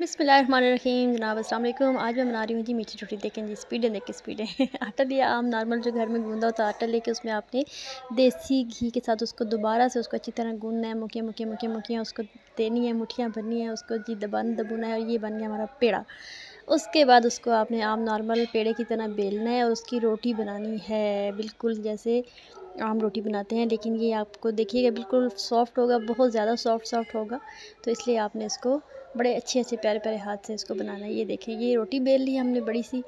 बसमीम जनाब असल आज मैं बना रही हूँ जी मीठी रोटी देखें जी स्पीडें देखें स्पीडें आटा लिया आम नॉर्मल जो घर में गूंदा होता है आटा लेके उसमें आपने देसी घी के साथ उसको दोबारा से उसको अच्छी तरह गूंदना है मुखिया मुखिया मुखिया मुखिया उसको देनी है मुठियाँ भरनी है उसको जी दबन दबूना है और ये बन गया हमारा पेड़ा उसके बाद उसको आपने आम नॉर्मल पेड़े की तरह बेलना है और उसकी रोटी बनानी है बिल्कुल जैसे आम रोटी बनाते हैं लेकिन ये आपको देखिएगा बिल्कुल सॉफ्ट होगा बहुत ज़्यादा सॉफ्ट सॉफ्ट होगा तो इसलिए आपने इसको बड़े अच्छे अच्छे प्यारे प्यारे हाथ से इसको बनाना है ये देखें ये रोटी बेल ली हमने बड़ी सी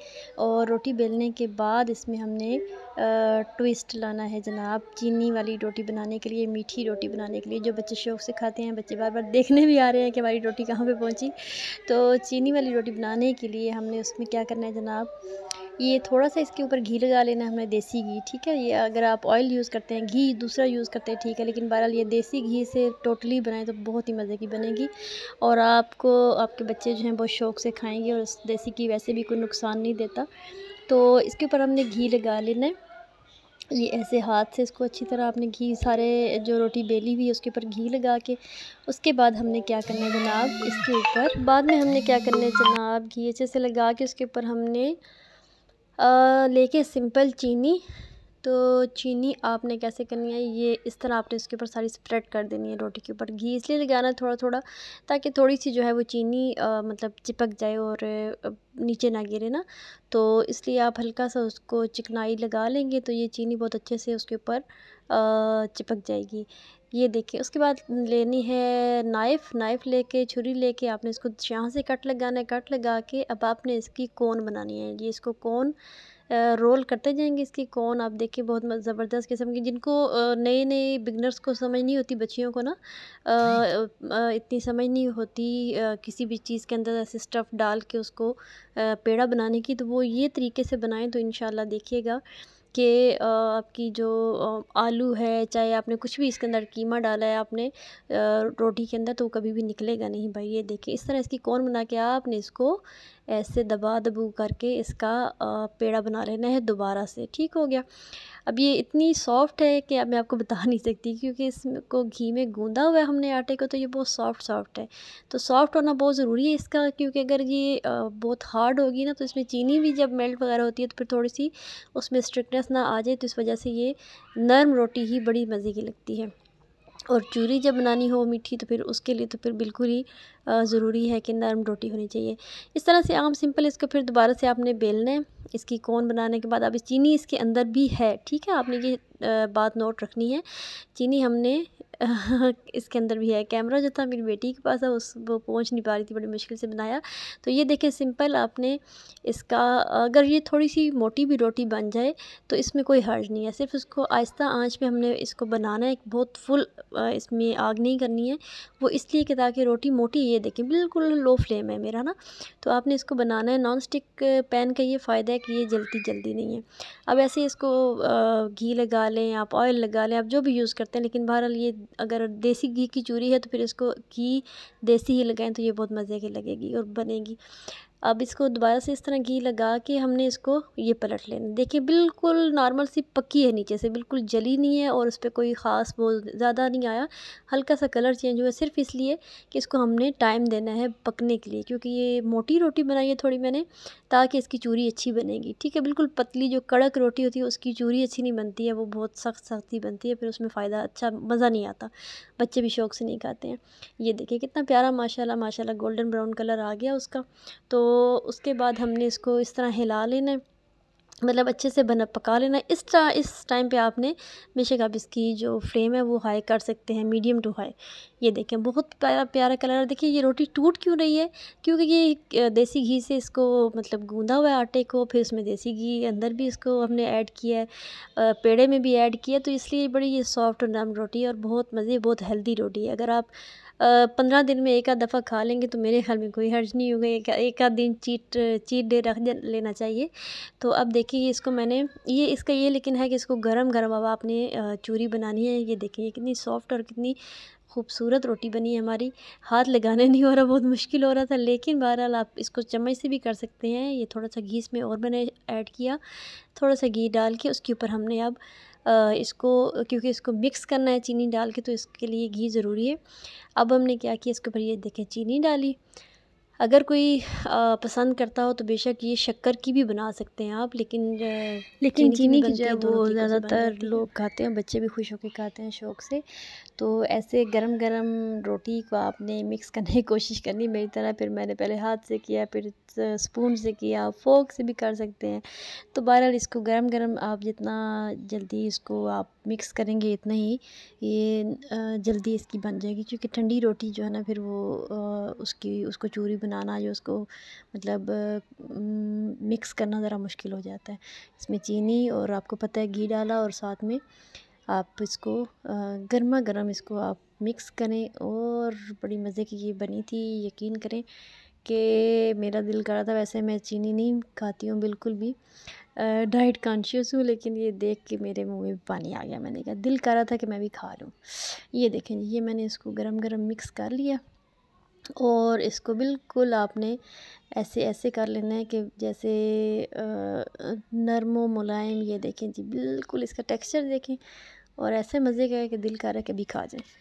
और रोटी बेलने के बाद इसमें हमने ट्विस्ट लाना है जनाब चीनी वाली रोटी बनाने के लिए मीठी रोटी बनाने के लिए जो बच्चे शौक़ से खाते हैं बच्चे बार बार देखने भी आ रहे हैं कि हमारी रोटी कहाँ पर पहुँची तो चीनी वाली रोटी बनाने के लिए हमने उसमें क्या करना है जनाब ये थोड़ा सा इसके ऊपर घी लगा लेना हमने देसी घी ठीक है ये अगर आप ऑयल यूज़ करते हैं घी दूसरा यूज़ करते हैं ठीक है लेकिन बहरहाल ये देसी घी से टोटली बनाएं तो बहुत ही मज़े की बनेगी और आपको आपके बच्चे जो हैं बहुत शौक से खाएँगे और देसी घी वैसे भी कोई नुकसान नहीं देता तो इसके ऊपर हमने घी लगा लेना है ये ऐसे हाथ से इसको अच्छी तरह आपने घी सारे जो रोटी बेली हुई है उसके ऊपर घी लगा के उसके बाद हमने क्या करना है जनाब इसके ऊपर बाद में हमने क्या करना है जनाब घी अच्छे से लगा के उसके ऊपर हमने लेके सिंपल चीनी तो चीनी आपने कैसे करनी है ये इस तरह आपने इसके ऊपर सारी स्प्रेड कर देनी है रोटी के ऊपर घी इसलिए लगाना थोड़ा थोड़ा ताकि थोड़ी सी जो है वो चीनी आ, मतलब चिपक जाए और नीचे ना गिरे ना तो इसलिए आप हल्का सा उसको चिकनाई लगा लेंगे तो ये चीनी बहुत अच्छे से उसके ऊपर चिपक जाएगी ये देखिए उसके बाद लेनी है नाइफ़ नाइफ़ लेके छुरी लेके आपने इसको यहाँ से कट लगाना है कट लगा के अब आपने इसकी कोन बनानी है ये इसको कोन रोल करते जाएंगे इसकी कोन आप देखिए बहुत ज़बरदस्त किस्म की जिनको नए नए बिगनर्स को समझ नहीं होती बच्चियों को ना इतनी समझ नहीं होती किसी भी चीज़ के अंदर ऐसे स्टफ़ डाल के उसको पेड़ा बनाने की तो वो ये तरीके से बनाएं तो इन देखिएगा के आपकी जो आलू है चाहे आपने कुछ भी इसके अंदर कीमा डाला है आपने रोटी के अंदर तो कभी भी निकलेगा नहीं भाई ये देखिए इस तरह इसकी कौन बना के आपने इसको ऐसे दबा दबू करके इसका पेड़ा बना लेना है दोबारा से ठीक हो गया अब ये इतनी सॉफ्ट है कि अब मैं आपको बता नहीं सकती क्योंकि इसको घी में गूंदा हुआ है हमने आटे को तो ये बहुत सॉफ्ट सॉफ्ट है तो सॉफ्ट होना बहुत ज़रूरी है इसका क्योंकि अगर ये बहुत हार्ड होगी ना तो इसमें चीनी भी जब मेल्ट वगैरह होती है तो फिर थोड़ी सी उसमें स्ट्रिकनेस ना आ जाए तो इस वजह से ये नरम रोटी ही बड़ी मज़े की लगती है और चूरी जब बनानी हो मीठी तो फिर उसके लिए तो फिर बिल्कुल ही ज़रूरी है कि नरम रोटी होनी चाहिए इस तरह से आम सिंपल इसको फिर दोबारा से आपने बेलना है इसकी कोन बनाने के बाद अब चीनी इसके अंदर भी है ठीक है आपने ये बात नोट रखनी है चीनी हमने इसके अंदर भी है कैमरा जो था मेरी बेटी के पास है उस वो पहुँच नहीं पा रही थी बड़ी मुश्किल से बनाया तो ये देखें सिंपल आपने इसका अगर ये थोड़ी सी मोटी भी रोटी बन जाए तो इसमें कोई हर्ज नहीं है सिर्फ उसको आहिस्ता आंच पे हमने इसको बनाना है बहुत फुल इसमें आग नहीं करनी है वो इसलिए कि ताकि रोटी मोटी ये देखें बिल्कुल लो फ्लेम है मेरा ना तो आपने इसको बनाना है नॉन स्टिक पैन का ये फ़ायदा है कि ये जलती जल्दी नहीं है अब ऐसे इसको घी लगा लें आप ऑयल लगा लें आप जो भी यूज़ करते हैं लेकिन बहरहाल ये अगर देसी घी की चूरी है तो फिर इसको घी देसी ही लगाएं तो ये बहुत मज़े की लगेगी और बनेगी अब इसको दोबारा से इस तरह घी लगा के हमने इसको ये पलट लेना देखिए बिल्कुल नॉर्मल सी पक्की है नीचे से बिल्कुल जली नहीं है और उस पर कोई ख़ास वो ज़्यादा नहीं आया हल्का सा कलर चेंज हुआ सिर्फ इसलिए कि इसको हमने टाइम देना है पकने के लिए क्योंकि ये मोटी रोटी बनाई है थोड़ी मैंने ताकि इसकी चूरी अच्छी बनेगी ठीक है बिल्कुल पतली जो कड़क रोटी होती है उसकी चूरी अच्छी नहीं बनती है वो बहुत सख्त सख्त ही बनती है फिर उसमें फ़ायदा अच्छा मज़ा नहीं आता बच्चे भी शौक से नहीं खाते हैं ये देखिए कितना प्यारा माशाल्लाह माशाल्लाह गोल्डन ब्राउन कलर आ गया उसका तो तो उसके बाद हमने इसको इस तरह हिला लेना मतलब अच्छे से बना पका लेना इस तरह इस टाइम पे आपने बेशक आप इसकी जो फ्लेम है वो हाई कर सकते हैं मीडियम टू हाई ये देखें बहुत प्यारा प्यारा कलर देखिए ये रोटी टूट क्यों रही है क्योंकि ये देसी घी से इसको मतलब गूंदा हुआ है आटे को फिर उसमें देसी घी अंदर भी इसको हमने ऐड किया है पेड़े में भी ऐड किया तो इसलिए बड़ी ये सॉफ्ट और नरम रोटी है और बहुत मज़े बहुत हेल्दी रोटी है अगर आप पंद्रह दिन में एक आध दफ़ा खा लेंगे तो मेरे ख्याल में कोई हर्ज नहीं होगा एक एक आध दिन चीट चीट डे रख लेना चाहिए तो अब देखिए इसको मैंने ये इसका ये लेकिन है कि इसको गर्म गर्म अब आपने चूरी बनानी है ये देखिए कितनी सॉफ्ट और कितनी खूबसूरत रोटी बनी है हमारी हाथ लगाने नहीं हो रहा बहुत मुश्किल हो रहा था लेकिन बहरहाल आप इसको चम्मच से भी कर सकते हैं ये थोड़ा सा घी इसमें और मैंने ऐड किया थोड़ा सा घी डाल के उसके ऊपर हमने अब इसको क्योंकि इसको मिक्स करना है चीनी डाल के तो इसके लिए घी ज़रूरी है अब हमने क्या किया इसके ऊपर ये देखें चीनी डाली अगर कोई पसंद करता हो तो बेशक ये शक्कर की भी बना सकते हैं आप लेकिन लेकिन चीनी की जो है वो ज़्यादातर लोग खाते हैं बच्चे भी खुश होकर खाते हैं शौक़ से तो ऐसे गरम गरम रोटी को आपने मिक्स करने की कोशिश करनी मेरी तरह फिर मैंने पहले हाथ से किया फिर स्पून से किया फोक से भी कर सकते हैं तो बहरहाल इसको गरम गरम आप जितना जल्दी इसको आप मिक्स करेंगे इतना ही ये जल्दी इसकी बन जाएगी क्योंकि ठंडी रोटी जो है ना फिर वो उसकी उसको चूरी बनाना जो उसको मतलब मिक्स करना ज़रा मुश्किल हो जाता है इसमें चीनी और आपको पता है घी डाला और साथ में आप इसको गर्मा गर्म इसको आप मिक्स करें और बड़ी मज़े की ये बनी थी यकीन करें कि मेरा दिल कर रहा था वैसे मैं चीनी नहीं खाती हूँ बिल्कुल भी डाइट कॉन्शियस हूँ लेकिन ये देख के मेरे मुंह में पानी आ गया मैंने कहा दिल कर रहा था कि मैं भी खा लूँ ये देखें ये मैंने इसको गरम गरम मिक्स कर लिया और इसको बिल्कुल आपने ऐसे ऐसे कर लेना है कि जैसे नरम व मुलायम ये देखें जी बिल्कुल इसका टेक्सचर देखें और ऐसे मज़े का है कि दिल कर रहा है कि अभी खा जाए